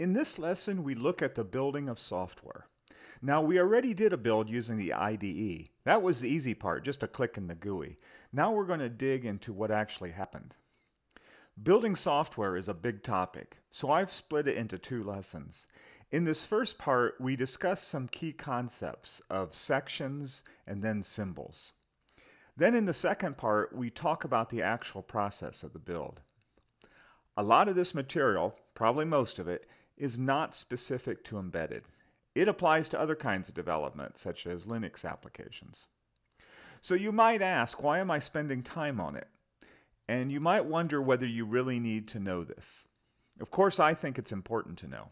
In this lesson, we look at the building of software. Now, we already did a build using the IDE. That was the easy part, just a click in the GUI. Now we're going to dig into what actually happened. Building software is a big topic, so I've split it into two lessons. In this first part, we discuss some key concepts of sections and then symbols. Then in the second part, we talk about the actual process of the build. A lot of this material, probably most of it, is not specific to embedded. It applies to other kinds of development, such as Linux applications. So you might ask, why am I spending time on it? And you might wonder whether you really need to know this. Of course, I think it's important to know.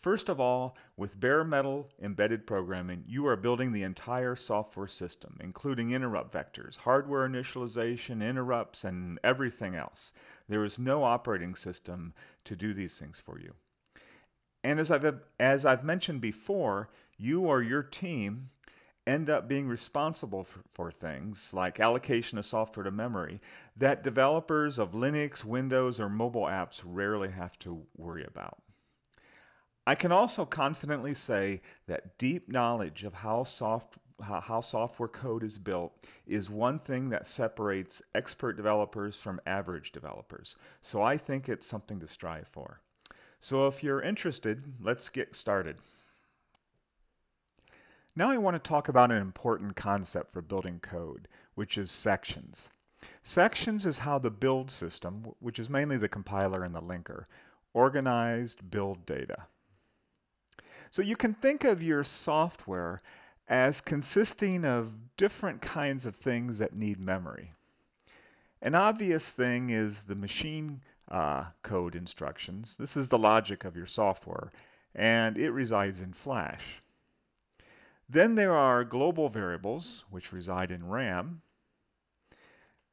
First of all, with bare metal embedded programming, you are building the entire software system, including interrupt vectors, hardware initialization, interrupts, and everything else. There is no operating system to do these things for you. And as I've, as I've mentioned before, you or your team end up being responsible for, for, things like allocation of software to memory that developers of Linux, Windows, or mobile apps rarely have to worry about. I can also confidently say that deep knowledge of how, soft, how, how software code is built is one thing that separates expert developers from average developers. So I think it's something to strive for. So if you're interested, let's get started. Now I want to talk about an important concept for building code, which is sections. Sections is how the build system, which is mainly the compiler and the linker, organized build data. So you can think of your software as consisting of different kinds of things that need memory. An obvious thing is the machine uh, code instructions. This is the logic of your software, and it resides in flash. Then there are global variables, which reside in RAM.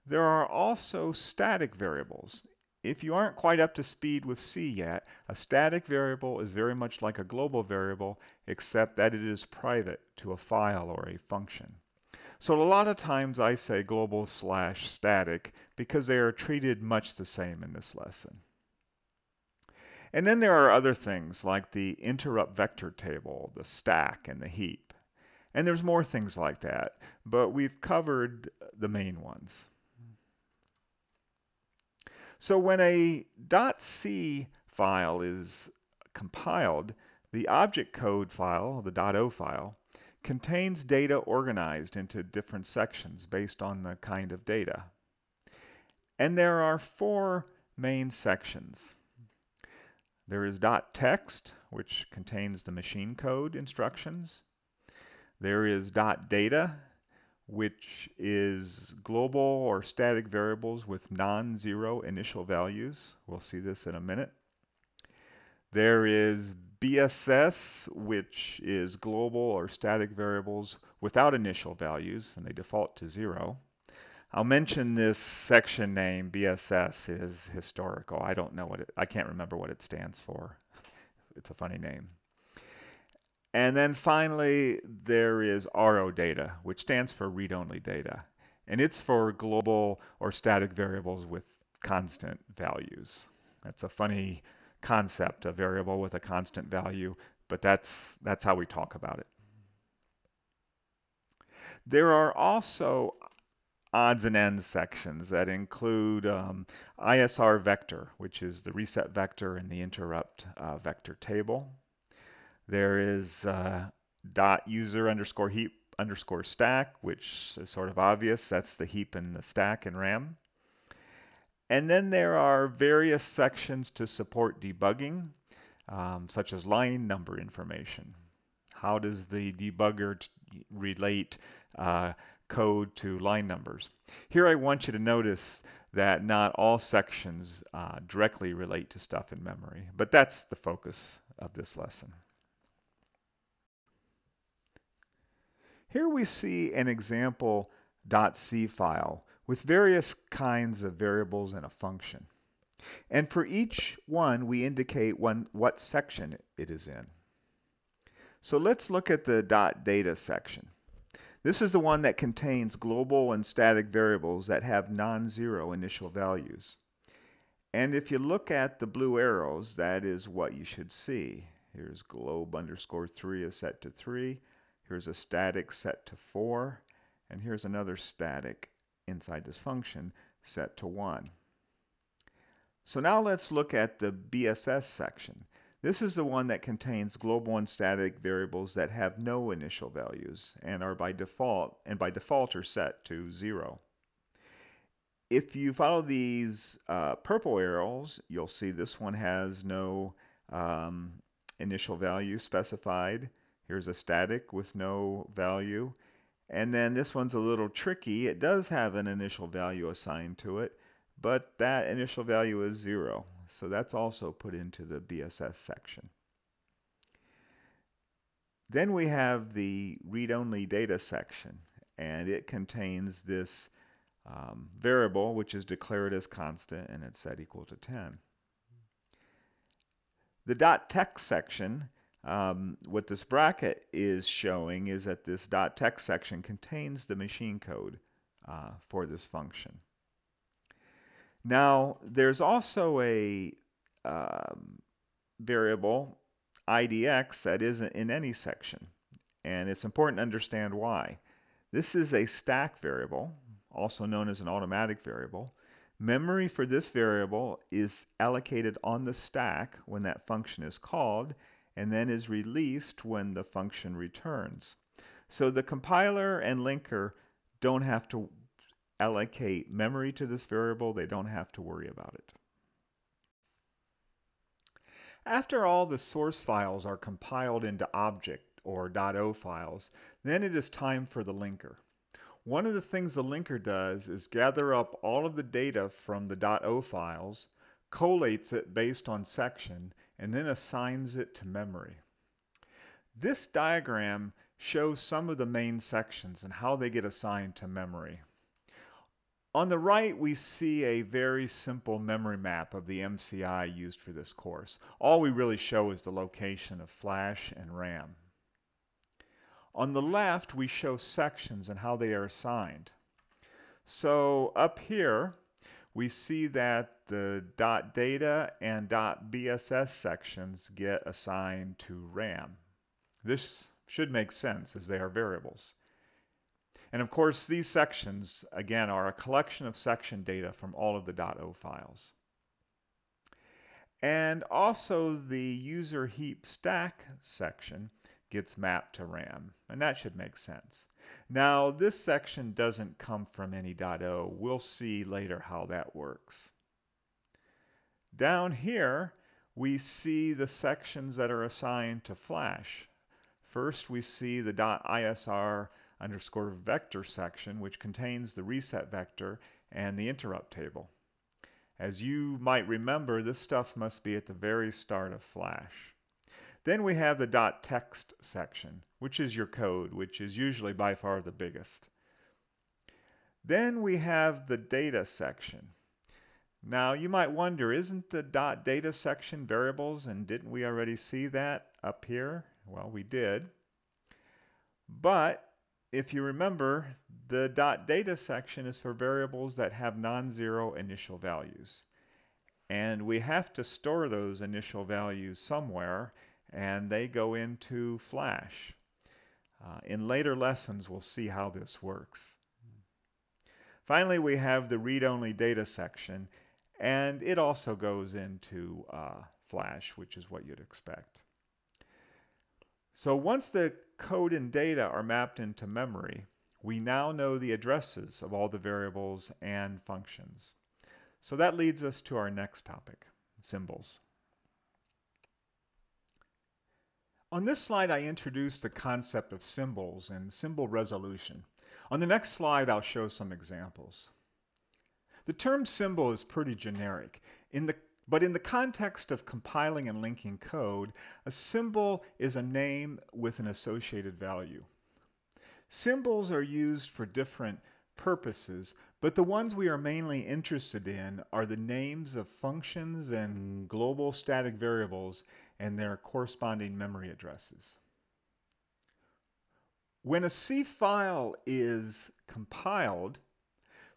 There are also static variables. If you aren't quite up to speed with C yet, a static variable is very much like a global variable, except that it is private to a file or a function. So a lot of times I say global slash static because they are treated much the same in this lesson. And then there are other things like the interrupt vector table, the stack, and the heap. And there's more things like that, but we've covered the main ones. So when a .c file is compiled, the object code file, the .o file, contains data organized into different sections based on the kind of data. And there are four main sections. There is .text, which contains the machine code instructions. There is .data, which is global or static variables with non-zero initial values. We'll see this in a minute. There is BSS, which is global or static variables without initial values, and they default to zero. I'll mention this section name, BSS, is historical. I don't know what it, I can't remember what it stands for. It's a funny name. And then finally, there is RO data, which stands for read-only data. And it's for global or static variables with constant values. That's a funny concept, a variable with a constant value, but that's, that's how we talk about it. There are also odds and ends sections that include um, ISR vector, which is the reset vector and the interrupt uh, vector table. There is uh, dot user underscore heap underscore stack, which is sort of obvious. That's the heap and the stack in RAM. And then there are various sections to support debugging, um, such as line number information. How does the debugger relate uh, code to line numbers? Here I want you to notice that not all sections uh, directly relate to stuff in memory, but that's the focus of this lesson. Here we see an example .c file with various kinds of variables in a function. And for each one, we indicate one, what section it is in. So let's look at the .data section. This is the one that contains global and static variables that have non-zero initial values. And if you look at the blue arrows, that is what you should see. Here's globe underscore 3 is set to 3. Here's a static set to 4. And here's another static inside this function set to 1. So now let's look at the BSS section. This is the one that contains global and static variables that have no initial values and are by default and by default are set to 0. If you follow these uh, purple arrows, you'll see this one has no um, initial value specified. Here's a static with no value. And then this one's a little tricky. It does have an initial value assigned to it, but that initial value is zero. So that's also put into the BSS section. Then we have the read-only data section, and it contains this um, variable, which is declared as constant, and it's set equal to 10. The dot .text section um, what this bracket is showing is that this .text section contains the machine code uh, for this function. Now, there's also a um, variable IDX that isn't in any section, and it's important to understand why. This is a stack variable, also known as an automatic variable. Memory for this variable is allocated on the stack when that function is called, and then is released when the function returns. So the compiler and linker don't have to allocate memory to this variable. They don't have to worry about it. After all the source files are compiled into object or .o files, then it is time for the linker. One of the things the linker does is gather up all of the data from the .o files, collates it based on section, and then assigns it to memory. This diagram shows some of the main sections and how they get assigned to memory. On the right, we see a very simple memory map of the MCI used for this course. All we really show is the location of flash and RAM. On the left, we show sections and how they are assigned. So up here, we see that the .data and .bss sections get assigned to RAM. This should make sense as they are variables. And of course, these sections, again, are a collection of section data from all of the .o files. And also the user heap stack section gets mapped to RAM, and that should make sense. Now, this section doesn't come from .o. We'll see later how that works. Down here, we see the sections that are assigned to Flash. First, we see the .isr underscore vector section, which contains the reset vector and the interrupt table. As you might remember, this stuff must be at the very start of Flash. Then we have the .text section, which is your code, which is usually by far the biggest. Then we have the data section. Now you might wonder, isn't the .data section variables and didn't we already see that up here? Well, we did. But if you remember, the .data section is for variables that have non-zero initial values. And we have to store those initial values somewhere, and they go into Flash. Uh, in later lessons, we'll see how this works. Finally, we have the read-only data section, and it also goes into uh, Flash, which is what you'd expect. So once the code and data are mapped into memory, we now know the addresses of all the variables and functions. So that leads us to our next topic, symbols. On this slide, I introduced the concept of symbols and symbol resolution. On the next slide, I'll show some examples. The term symbol is pretty generic, in the, but in the context of compiling and linking code, a symbol is a name with an associated value. Symbols are used for different purposes, but the ones we are mainly interested in are the names of functions and global static variables and their corresponding memory addresses. When a C file is compiled,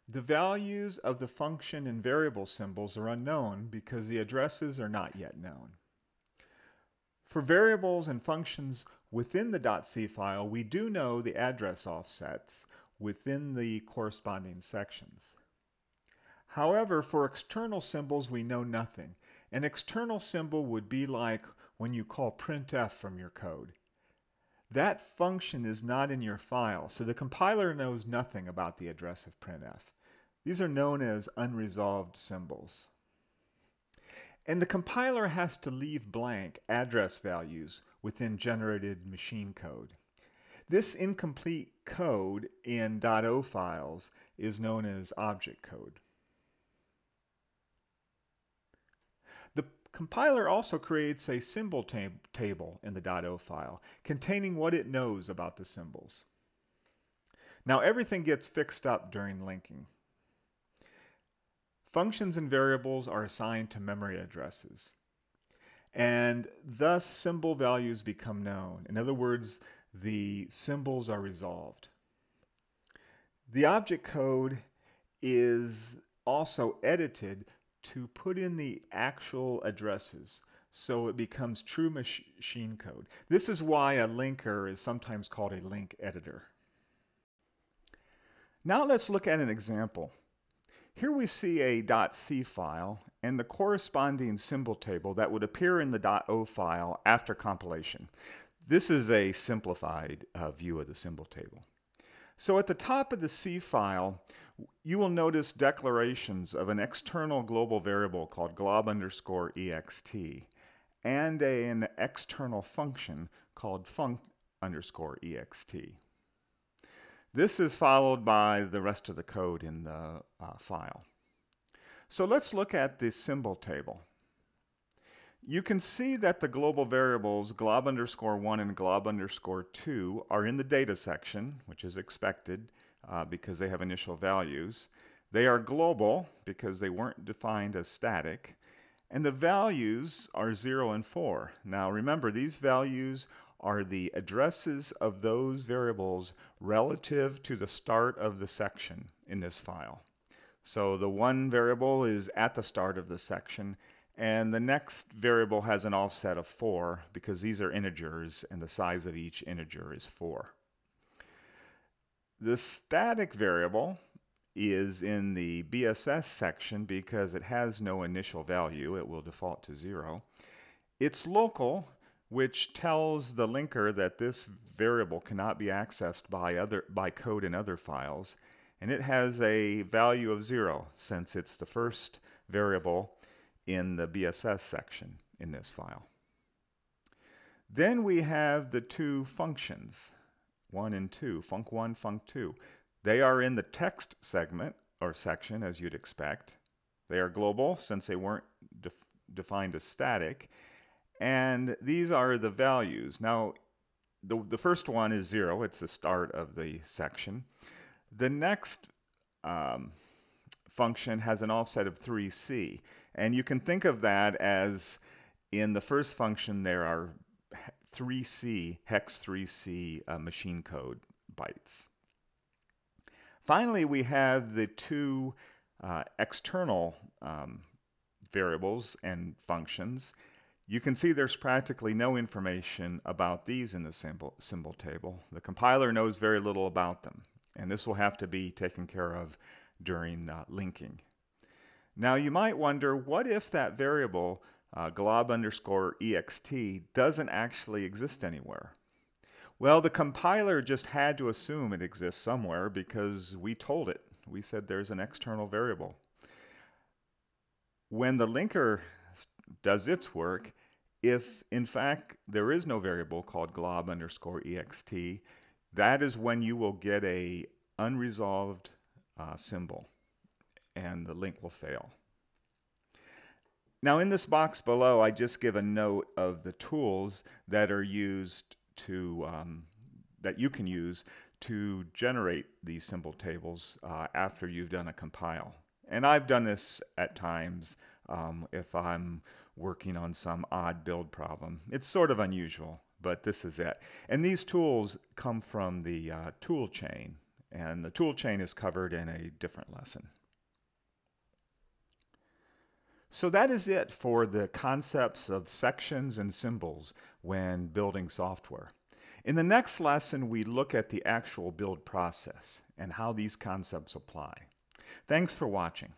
the values of the function and variable symbols are unknown because the addresses are not yet known. For variables and functions within the .c file, we do know the address offsets within the corresponding sections. However, for external symbols, we know nothing. An external symbol would be like when you call printf from your code. That function is not in your file, so the compiler knows nothing about the address of printf. These are known as unresolved symbols. And the compiler has to leave blank address values within generated machine code. This incomplete code in .o files is known as object code. compiler also creates a symbol tab table in the .o file containing what it knows about the symbols. Now everything gets fixed up during linking. Functions and variables are assigned to memory addresses and thus symbol values become known. In other words, the symbols are resolved. The object code is also edited to put in the actual addresses so it becomes true mach machine code. This is why a linker is sometimes called a link editor. Now let's look at an example. Here we see a .c file and the corresponding symbol table that would appear in the .o file after compilation. This is a simplified uh, view of the symbol table. So at the top of the C file, you will notice declarations of an external global variable called glob underscore ext and a, an external function called func underscore ext. This is followed by the rest of the code in the uh, file. So let's look at the symbol table. You can see that the global variables glob underscore 1 and glob underscore 2 are in the data section, which is expected, uh, because they have initial values. They are global because they weren't defined as static. And the values are 0 and 4. Now remember, these values are the addresses of those variables relative to the start of the section in this file. So the one variable is at the start of the section, and the next variable has an offset of 4 because these are integers and the size of each integer is 4. The static variable is in the BSS section because it has no initial value. It will default to zero. It's local, which tells the linker that this variable cannot be accessed by, other, by code in other files. And it has a value of zero since it's the first variable in the BSS section in this file. Then we have the two functions. 1 and 2, Funk 1, Funk 2. They are in the text segment or section as you'd expect. They are global since they weren't def defined as static. And these are the values. Now, the, the first one is zero. It's the start of the section. The next um, function has an offset of 3c. And you can think of that as in the first function, there are 3C, hex 3C uh, machine code bytes. Finally, we have the two uh, external um, variables and functions. You can see there's practically no information about these in the symbol, symbol table. The compiler knows very little about them, and this will have to be taken care of during uh, linking. Now you might wonder, what if that variable uh, glob underscore ext doesn't actually exist anywhere. Well, the compiler just had to assume it exists somewhere because we told it. We said there's an external variable. When the linker does its work, if in fact there is no variable called glob underscore ext, that is when you will get a unresolved uh, symbol and the link will fail. Now in this box below, I just give a note of the tools that are used to, um, that you can use to generate these symbol tables uh, after you've done a compile. And I've done this at times um, if I'm working on some odd build problem. It's sort of unusual, but this is it. And these tools come from the uh, tool chain, and the tool chain is covered in a different lesson. So that is it for the concepts of sections and symbols when building software. In the next lesson, we look at the actual build process and how these concepts apply. Thanks for watching.